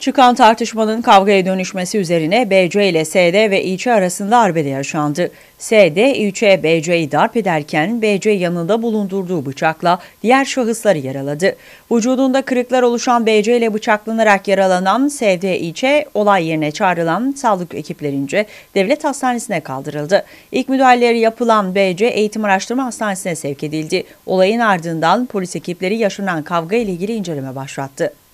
Çıkan tartışmanın kavgaya dönüşmesi üzerine BC ile SD ve İÇ arasında arbede yaşandı. SD, İÇ BC'yi darp ederken BC yanında bulundurduğu bıçakla diğer şahısları yaraladı. Vücudunda kırıklar oluşan BC ile bıçaklanarak yaralanan SD İÇ, olay yerine çağrılan sağlık ekiplerince devlet hastanesine kaldırıldı. İlk müdahaleleri yapılan BC Eğitim Araştırma Hastanesi'ne sevk edildi. Olayın ardından polis ekipleri yaşanan kavga ile ilgili inceleme başlattı.